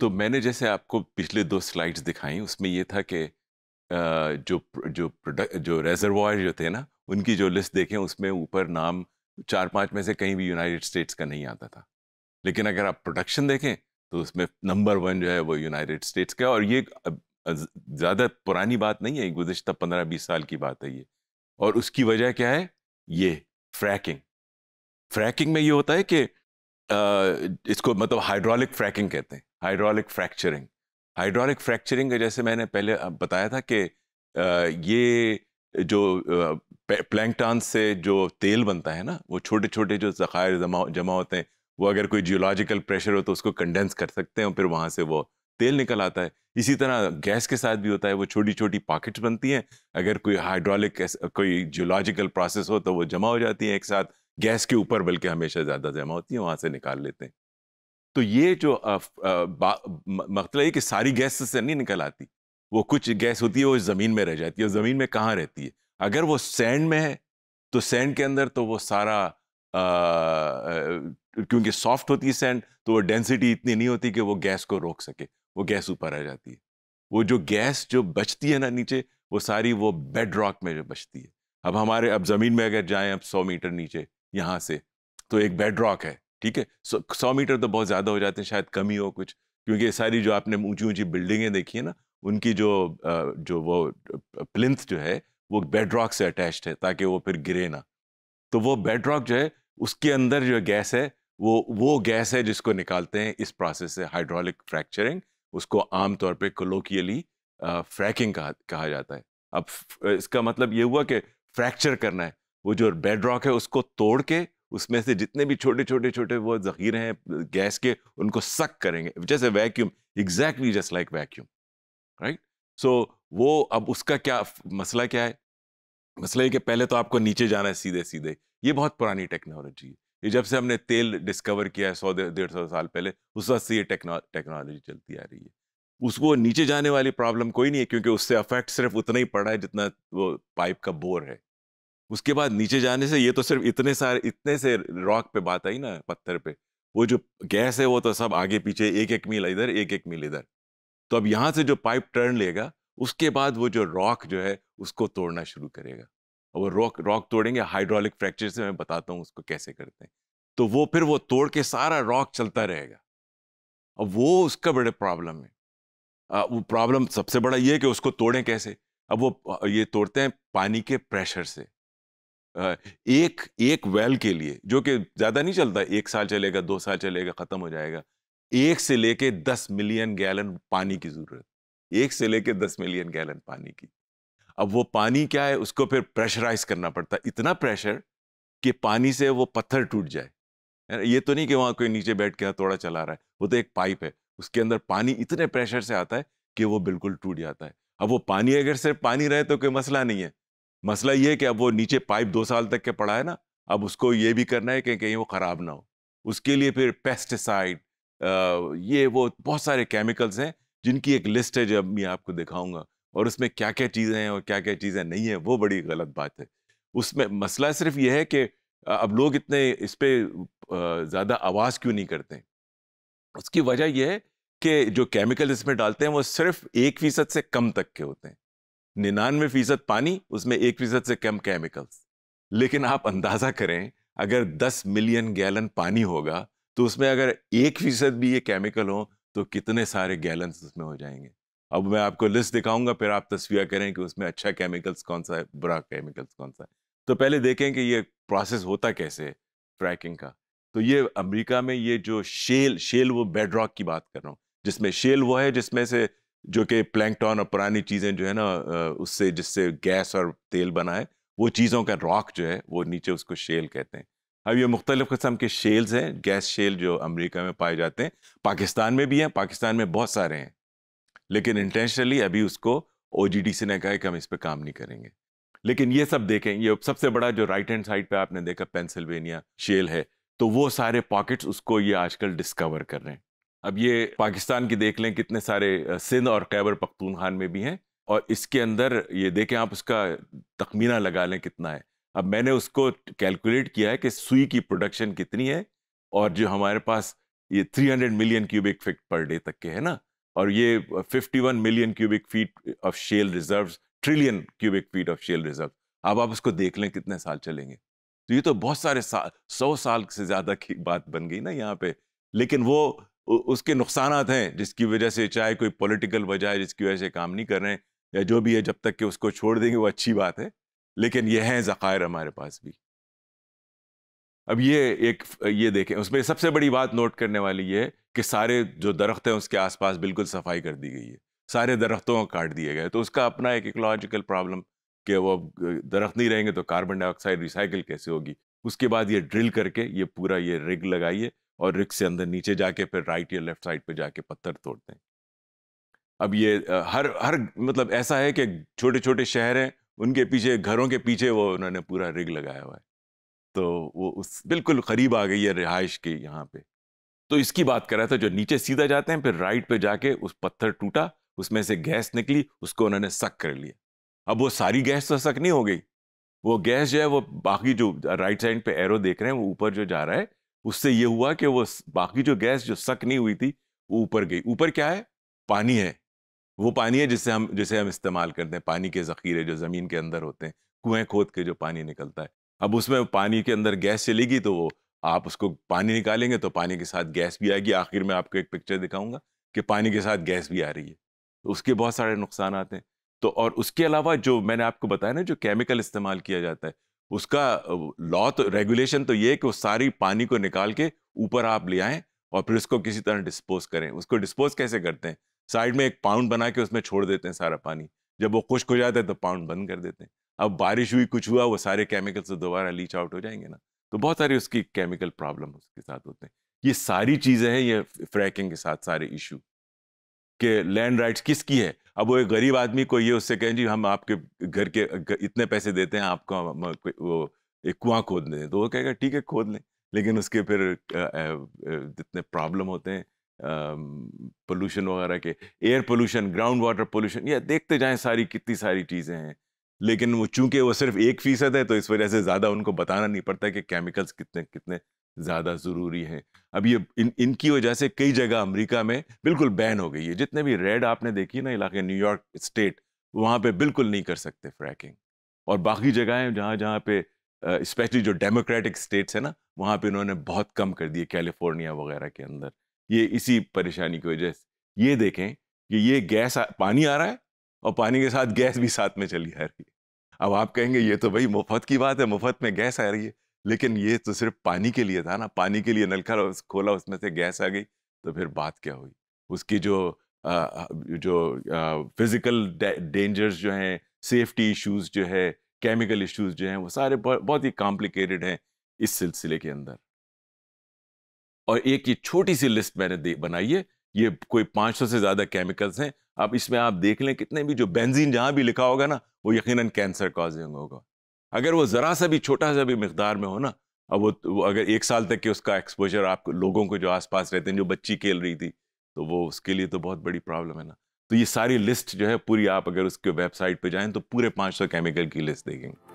तो मैंने जैसे आपको पिछले दो स्लाइड्स दिखाई उसमें ये था कि जो जो प्रोडक्ट जो रेजरवायर जो थे ना उनकी जो लिस्ट देखें उसमें ऊपर नाम चार पाँच में से कहीं भी यूनाइटेड स्टेट्स का नहीं आता था लेकिन अगर आप प्रोडक्शन देखें तो उसमें नंबर वन जो है वो यूनाइटेड स्टेट्स का और ये ज़्यादा पुरानी बात नहीं है गुजशत पंद्रह बीस साल की बात है ये और उसकी वजह क्या है ये फ्रैकिंग फ्रैकिंग में ये होता है कि इसको मतलब हाइड्रोलिक फ्रैकिंग कहते हैं हाइड्रोलिक फ्रैक्चरिंग हाइड्रोलिक फ्रैक्चरिंग जैसे मैंने पहले बताया था कि ये जो प्लैंकटान से जो तेल बनता है ना वो छोटे छोटे जो ज़खायर जमा जमा होते हैं वो अगर कोई जियोलॉजिकल प्रेशर हो तो उसको कंडेंस कर सकते हैं और फिर वहाँ से वो तेल निकल आता है इसी तरह गैस के साथ भी होता है वो छोटी छोटी पॉकेट्स बनती हैं अगर कोई हाइड्रोलिक कोई जियोलॉजिकल प्रोसेस हो तो वो जमा हो जाती हैं एक साथ गैस के ऊपर बल्कि हमेशा ज़्यादा जमा होती है वहाँ से निकाल लेते हैं तो ये जो मतलब है कि सारी गैस से नहीं निकल आती वो कुछ गैस होती है वो ज़मीन में रह जाती है और ज़मीन में कहाँ रहती है अगर वो सैंड में है तो सैंड के अंदर तो वो सारा क्योंकि सॉफ्ट होती है सैंड तो वो डेंसिटी इतनी नहीं होती कि वो गैस को रोक सके वो गैस ऊपर आ जाती है वो जो गैस जो बचती है ना नीचे वो सारी वो बेड रॉक में जो बचती है अब हमारे अब ज़मीन में अगर जाएं अब सौ मीटर नीचे यहाँ से तो एक बेड रॉक है ठीक है सौ सौ मीटर तो बहुत ज़्यादा हो जाते हैं शायद कमी हो कुछ क्योंकि ये सारी जो आपने ऊंची ऊंची बिल्डिंगें देखी है ना उनकी जो जो वो प्लिंथ जो है वो बेड रॉक से अटैच्ड है ताकि वो फिर गिरे ना तो वो बेड रॉक जो है उसके अंदर जो गैस है वो वो गैस है जिसको निकालते हैं इस प्रोसेस से हाइड्रोलिक फ्रैक्चरिंग उसको आमतौर पर कोलोकियली फ्रैकिंग कहा कहा जाता है अब इसका मतलब ये हुआ कि फ्रैक्चर करना है वो जो बेड रॉक है उसको तोड़ के उसमें से जितने भी छोटे छोटे छोटे वो जखीरे हैं गैस के उनको सक करेंगे जैसे vacuum exactly just like vacuum right so वो अब उसका क्या मसला क्या है मसला ये कि पहले तो आपको नीचे जाना है सीधे सीधे ये बहुत पुरानी टेक्नोलॉजी है ये जब से हमने तेल डिस्कवर किया है सौ डेढ़ सौ साल पहले उस वक्त से ये टेक्नोलॉजी चलती आ रही है उसको नीचे जाने वाली प्रॉब्लम कोई नहीं है क्योंकि उससे अफेक्ट सिर्फ उतना ही पड़ा है जितना वो पाइप का बोर है उसके बाद नीचे जाने से ये तो सिर्फ इतने सारे इतने से रॉक पे बात आई ना पत्थर पे वो जो गैस है वो तो सब आगे पीछे एक एक मील इधर एक एक मील इधर तो अब यहाँ से जो पाइप टर्न लेगा उसके बाद वो जो रॉक जो है उसको तोड़ना शुरू करेगा और वो रॉक रॉक तोड़ेंगे हाइड्रोलिक फ्रैक्चर से मैं बताता हूँ उसको कैसे करते हैं तो वो फिर वो तोड़ के सारा रॉक चलता रहेगा अब वो उसका बड़े प्रॉब्लम है आ, वो प्रॉब्लम सबसे बड़ा ये है कि उसको तोड़ें कैसे अब वो ये तोड़ते हैं पानी के प्रेशर से एक एक वेल के लिए जो कि ज़्यादा नहीं चलता एक साल चलेगा दो साल चलेगा ख़त्म हो जाएगा एक से लेके दस मिलियन गैलन पानी की ज़रूरत एक से लेके दस मिलियन गैलन पानी की अब वो पानी क्या है उसको फिर प्रेशराइज करना पड़ता है इतना प्रेशर कि पानी से वो पत्थर टूट जाए ये तो नहीं कि वहाँ कोई नीचे बैठ के थोड़ा चला रहा है वो तो एक पाइप है उसके अंदर पानी इतने प्रेशर से आता है कि वो बिल्कुल टूट जाता है अब वो पानी अगर सिर्फ पानी रहे तो कोई मसला नहीं है मसला ये है कि अब वो नीचे पाइप दो साल तक के पड़ा है ना अब उसको ये भी करना है कि कहीं वो ख़राब ना हो उसके लिए फिर पेस्टिसाइड ये वो बहुत सारे केमिकल्स हैं जिनकी एक लिस्ट है जब मैं आपको दिखाऊंगा और उसमें क्या क्या चीज़ें हैं और क्या क्या चीज़ें नहीं हैं वो बड़ी गलत बात है उसमें मसला सिर्फ ये है कि अब लोग इतने इस पर ज़्यादा आवाज़ क्यों नहीं करते उसकी वजह यह है कि जो केमिकल इसमें डालते हैं वो सिर्फ एक फ़ीसद से कम तक के होते हैं निन्यानवे फीसद पानी उसमें एक फीसद से कम केमिकल्स लेकिन आप अंदाजा करें अगर 10 मिलियन गैलन पानी होगा तो उसमें अगर एक फीसद भी ये केमिकल हो तो कितने सारे गैलन उसमें हो जाएंगे अब मैं आपको लिस्ट दिखाऊंगा फिर आप तस्वीर करें कि उसमें अच्छा केमिकल्स कौन सा है बुरा केमिकल्स कौन सा है तो पहले देखें कि ये प्रोसेस होता कैसे फ्रैकिंग का तो ये अमेरिका में ये जो शेल शेल वो बेड रॉक की बात कर रहा हूँ जिसमें शेल वो है जिसमें से जो कि प्लैंकटॉन और पुरानी चीज़ें जो है ना उससे जिससे गैस और तेल बना है वो चीज़ों का रॉक जो है वो नीचे उसको शेल कहते हैं अब ये मुख्तलिफ़ कस्म के शेल्स हैं गैस शेल जो अमेरिका में पाए जाते हैं पाकिस्तान में भी हैं पाकिस्तान में बहुत सारे हैं लेकिन इंटेंशनली अभी उसको ओ सी ने कहा कि हम इस पर काम नहीं करेंगे लेकिन ये सब देखें ये सबसे बड़ा जो राइट हैंड साइड पे आपने देखा पेंसिल्वेनिया शेल है तो वो सारे पॉकेट्स उसको ये आजकल डिस्कवर कर रहे हैं अब ये पाकिस्तान की देख लें कितने सारे सिंध और खैबर पख्तूनखान में भी हैं और इसके अंदर ये देखें आप उसका तखमीना लगा लें कितना है अब मैंने उसको कैलकुलेट किया है कि सुई की प्रोडक्शन कितनी है और जो हमारे पास ये 300 million cubic feet per day तक के है ना और ये 51 million cubic feet of shale reserves trillion cubic feet of shale reserve अब आप उसको देख लें कितने साल चलेंगे तो ये तो बहुत सारे साल सौ साल से ज़्यादा की बात बन गई ना यहाँ पे लेकिन वो उसके नुकसान हैं जिसकी वजह से चाहे कोई पॉलिटिकल वजह है जिसकी वजह से काम नहीं कर रहे हैं या जो भी है जब तक कि उसको छोड़ देंगे वो अच्छी बात है लेकिन ये हैं ज़ख़ायर हमारे पास भी अब ये एक ये देखें उसमें सबसे बड़ी बात नोट करने वाली ये है कि सारे जो दरख्त हैं उसके आसपास बिल्कुल सफाई कर दी गई है सारे दरख्तों को काट दिए गए तो उसका अपना एक इकोलॉजिकल प्रॉब्लम कि वो दरख्त नहीं रहेंगे तो कार्बन डाइऑक्साइड रिसाइकिल कैसे होगी उसके बाद ये ड्रिल करके ये पूरा ये रिग लगाइए और रिक्स से अंदर नीचे जाके फिर राइट या लेफ्ट साइड पे जाके पत्थर तोड़ते हैं अब ये हर हर मतलब ऐसा है कि छोटे छोटे शहर हैं उनके पीछे घरों के पीछे वो उन्होंने पूरा रिग लगाया हुआ है तो वो उस बिल्कुल करीब आ गई है रिहाइश के यहाँ पे तो इसकी बात कर रहा था जो नीचे सीधा जाते हैं फिर राइट पे जाके उस पत्थर टूटा उसमें से गैस निकली उसको उन्होंने सक कर लिया अब वो सारी गैस तो सक नहीं हो गई वो गैस जो है वो बाकी जो राइट साइड पे एरो देख रहे हैं वो ऊपर जो जा रहा है उससे ये हुआ कि वो बाकी जो गैस जो सक नहीं हुई थी वो ऊपर गई ऊपर क्या है पानी है वो पानी है जिसे हम जिसे हम इस्तेमाल करते हैं पानी के ज़ख़ीरे जो ज़मीन के अंदर होते हैं कुएं खोद के जो पानी निकलता है अब उसमें पानी के अंदर गैस चलेगी तो वो आप उसको पानी निकालेंगे तो पानी के साथ गैस भी आएगी आखिर में आपको एक पिक्चर दिखाऊंगा कि पानी के साथ गैस भी आ रही है तो उसके बहुत सारे नुकसान आते हैं तो और उसके अलावा जो मैंने आपको बताया ना जो केमिकल इस्तेमाल किया जाता है उसका लॉ तो रेगुलेशन तो ये है कि वो सारी पानी को निकाल के ऊपर आप ले आएँ और फिर उसको किसी तरह डिस्पोज करें उसको डिस्पोज कैसे करते हैं साइड में एक पाउंड बना के उसमें छोड़ देते हैं सारा पानी जब वो खुश्क हो जाता है तो पाउंड बंद कर देते हैं अब बारिश हुई कुछ हुआ वो सारे केमिकल्स से तो दोबारा लीच आउट हो जाएंगे ना तो बहुत सारी उसकी केमिकल प्रॉब्लम उसके साथ होते हैं ये सारी चीज़ें हैं ये फ्रैकिंग के साथ सारे इशू के लैंड राइट्स किसकी है अब वो एक गरीब आदमी को ये उससे कहें जी हम आपके घर के इतने पैसे देते हैं आपको वो एक कुआं खोदने लें तो वो कहेगा ठीक है खोद लें लेकिन उसके फिर जितने प्रॉब्लम होते हैं पोल्यूशन वगैरह के air pollution ground water pollution ये देखते जाएं सारी कितनी सारी चीज़ें हैं लेकिन वो चूंकि वो सिर्फ एक फीसद है तो इस वजह से ज़्यादा उनको बताना नहीं पड़ता कि केमिकल्स कितने कितने ज़्यादा ज़रूरी हैं अब ये इन इनकी वजह से कई जगह अमेरिका में बिल्कुल बैन हो गई है जितने भी रेड आपने देखी ना इलाके न्यूयॉर्क स्टेट वहाँ पे बिल्कुल नहीं कर सकते फ्रैकिंग और बाकी जगहें जहाँ जहाँ पे स्पेशली जो डेमोक्रेटिक स्टेट्स हैं ना वहाँ पे इन्होंने बहुत कम कर दिए कैलिफोर्निया वगैरह के अंदर ये इसी परेशानी की वजह से ये देखें कि ये गैस पानी आ रहा है और पानी के साथ गैस भी साथ में चली आ रही है अब आप कहेंगे ये तो भाई मुफ्त की बात है मुफ्त में गैस आ रही है लेकिन ये तो सिर्फ पानी के लिए था ना पानी के लिए नलका खोला उसमें से गैस आ गई तो फिर बात क्या हुई उसकी जो आ, जो फिज़िकल डेंजर्स जो हैं सेफ्टी इश्यूज जो है केमिकल इश्यूज जो हैं वो सारे बहुत ही कॉम्प्लिकेटेड हैं इस सिलसिले के अंदर और एक ये छोटी सी लिस्ट मैंने बनाई है ये कोई 500 से ज़्यादा केमिकल्स हैं अब इसमें आप देख लें कितने भी जो बेंजीन जहाँ भी लिखा होगा ना वो यकीनन कैंसर कॉजिंग होगा अगर वो ज़रा सा भी छोटा सा भी मकदार में हो ना अब वो, वो अगर एक साल तक के उसका एक्सपोजर आप लोगों को जो आसपास रहते हैं जो बच्ची खेल रही थी तो वो उसके लिए तो बहुत बड़ी प्रॉब्लम है ना तो ये सारी लिस्ट जो है पूरी आप अगर उसके वेबसाइट पे जाएं तो पूरे 500 केमिकल की लिस्ट देखेंगे